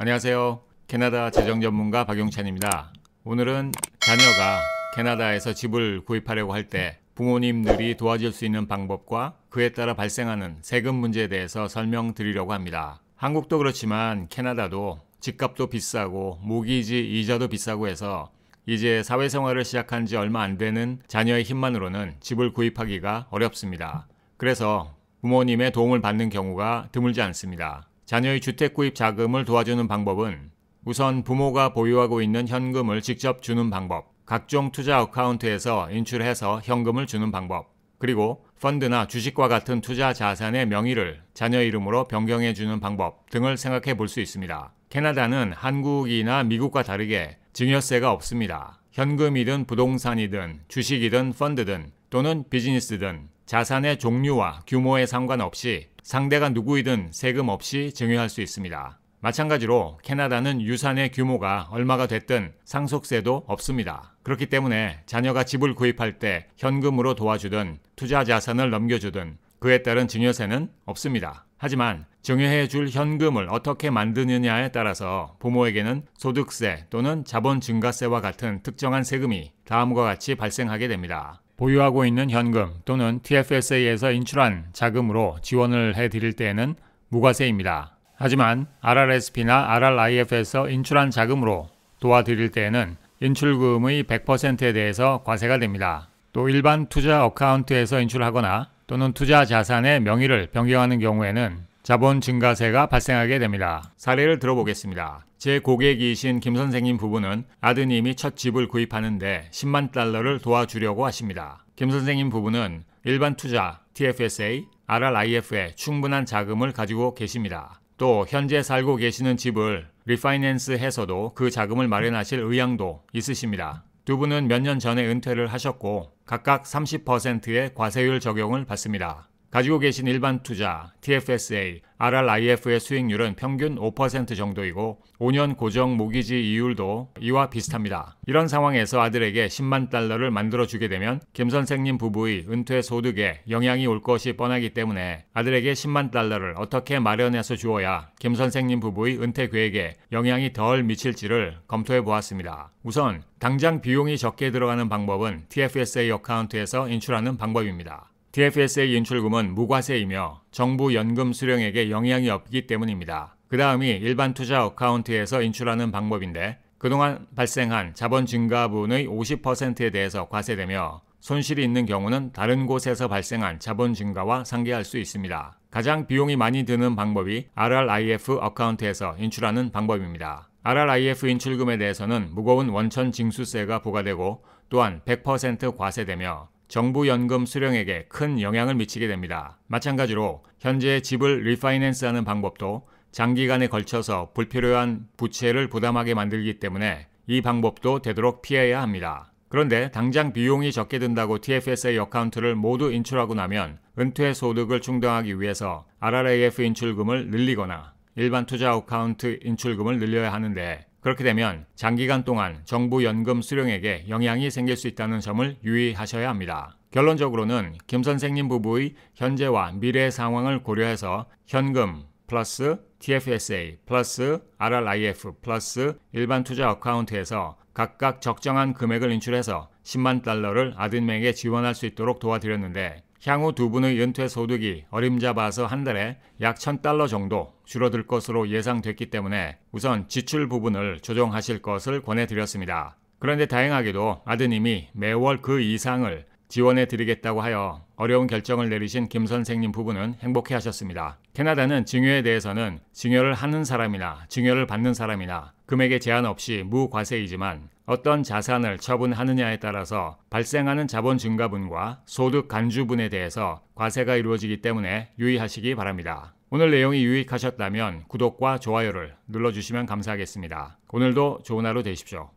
안녕하세요. 캐나다 재정 전문가 박용찬입니다. 오늘은 자녀가 캐나다에서 집을 구입하려고 할 때 부모님들이 도와줄 수 있는 방법과 그에 따라 발생하는 세금 문제에 대해서 설명드리려고 합니다. 한국도 그렇지만 캐나다도 집값도 비싸고 모기지 이자도 비싸고 해서 이제 사회생활을 시작한 지 얼마 안 되는 자녀의 힘만으로는 집을 구입하기가 어렵습니다. 그래서 부모님의 도움을 받는 경우가 드물지 않습니다. 자녀의 주택 구입 자금을 도와주는 방법은 우선 부모가 보유하고 있는 현금을 직접 주는 방법, 각종 투자 어카운트에서 인출해서 현금을 주는 방법, 그리고 펀드나 주식과 같은 투자 자산의 명의를 자녀 이름으로 변경해 주는 방법 등을 생각해 볼 수 있습니다. 캐나다는 한국이나 미국과 다르게 증여세가 없습니다. 현금이든 부동산이든 주식이든 펀드든 또는 비즈니스든 자산의 종류와 규모에 상관없이 상대가 누구이든 세금 없이 증여할 수 있습니다. 마찬가지로 캐나다는 유산의 규모가 얼마가 됐든 상속세도 없습니다. 그렇기 때문에 자녀가 집을 구입할 때 현금으로 도와주든 투자 자산을 넘겨주든 그에 따른 증여세는 없습니다. 하지만 증여해 줄 현금을 어떻게 만드느냐에 따라서 부모에게는 소득세 또는 자본 증가세와 같은 특정한 세금이 다음과 같이 발생하게 됩니다. 보유하고 있는 현금 또는 TFSA에서 인출한 자금으로 지원을 해드릴 때에는 무과세입니다. 하지만 RRSP나 RRIF에서 인출한 자금으로 도와드릴 때에는 인출금의 100%에 대해서 과세가 됩니다. 또 일반 투자 어카운트에서 인출하거나 또는 투자 자산의 명의를 변경하는 경우에는 자본 증가세가 발생하게 됩니다. 사례를 들어보겠습니다. 제 고객이신 김 선생님 부부는 아드님이 첫 집을 구입하는데 10만 달러를 도와주려고 하십니다. 김 선생님 부부는 일반 투자, TFSA, RRIF에 충분한 자금을 가지고 계십니다. 또 현재 살고 계시는 집을 리파이낸스 해서도 그 자금을 마련하실 의향도 있으십니다. 두 분은 몇 년 전에 은퇴를 하셨고 각각 30%의 과세율 적용을 받습니다. 가지고 계신 일반 투자, TFSA, RRIF의 수익률은 평균 5% 정도이고 5년 고정 모기지 이율도 이와 비슷합니다. 이런 상황에서 아들에게 10만 달러를 만들어 주게 되면 김 선생님 부부의 은퇴 소득에 영향이 올 것이 뻔하기 때문에 아들에게 10만 달러를 어떻게 마련해서 주어야 김 선생님 부부의 은퇴 계획에 영향이 덜 미칠지를 검토해 보았습니다. 우선 당장 비용이 적게 들어가는 방법은 TFSA 어카운트에서 인출하는 방법입니다. TFS의 인출금은 무과세이며 정부 연금 수령액에 영향이 없기 때문입니다. 그 다음이 일반 투자 어카운트에서 인출하는 방법인데 그동안 발생한 자본 증가분의 50%에 대해서 과세되며 손실이 있는 경우는 다른 곳에서 발생한 자본 증가와 상계할 수 있습니다. 가장 비용이 많이 드는 방법이 RRIF 어카운트에서 인출하는 방법입니다. RRIF 인출금에 대해서는 무거운 원천 징수세가 부과되고 또한 100% 과세되며 정부연금 수령액에 큰 영향을 미치게 됩니다. 마찬가지로 현재 집을 리파이낸스하는 방법도 장기간에 걸쳐서 불필요한 부채를 부담하게 만들기 때문에 이 방법도 되도록 피해야 합니다. 그런데 당장 비용이 적게 든다고 TFSA 어카운트를 모두 인출하고 나면 은퇴 소득을 충당하기 위해서 RRAF 인출금을 늘리거나 일반 투자 어카운트 인출금을 늘려야 하는데 그렇게 되면 장기간 동안 정부 연금 수령액에 영향이 생길 수 있다는 점을 유의하셔야 합니다. 결론적으로는 김 선생님 부부의 현재와 미래 상황을 고려해서 현금 플러스 TFSA 플러스 RRIF 플러스 일반 투자 어카운트에서 각각 적정한 금액을 인출해서 10만 달러를 아드님에게 지원할 수 있도록 도와드렸는데 향후 두 분의 연퇴 소득이 어림잡아서 한 달에 약 1000달러 정도 줄어들 것으로 예상됐기 때문에 우선 지출 부분을 조정하실 것을 권해드렸습니다. 그런데 다행하게도 아드님이 매월 그 이상을 지원해 드리겠다고 하여 어려운 결정을 내리신 김 선생님 부부는 행복해 하셨습니다. 캐나다는 증여에 대해서는 증여를 하는 사람이나 증여를 받는 사람이나 금액의 제한 없이 무과세이지만 어떤 자산을 처분하느냐에 따라서 발생하는 자본 증가분과 소득 간주분에 대해서 과세가 이루어지기 때문에 유의하시기 바랍니다. 오늘 내용이 유익하셨다면 구독과 좋아요를 눌러주시면 감사하겠습니다. 오늘도 좋은 하루 되십시오.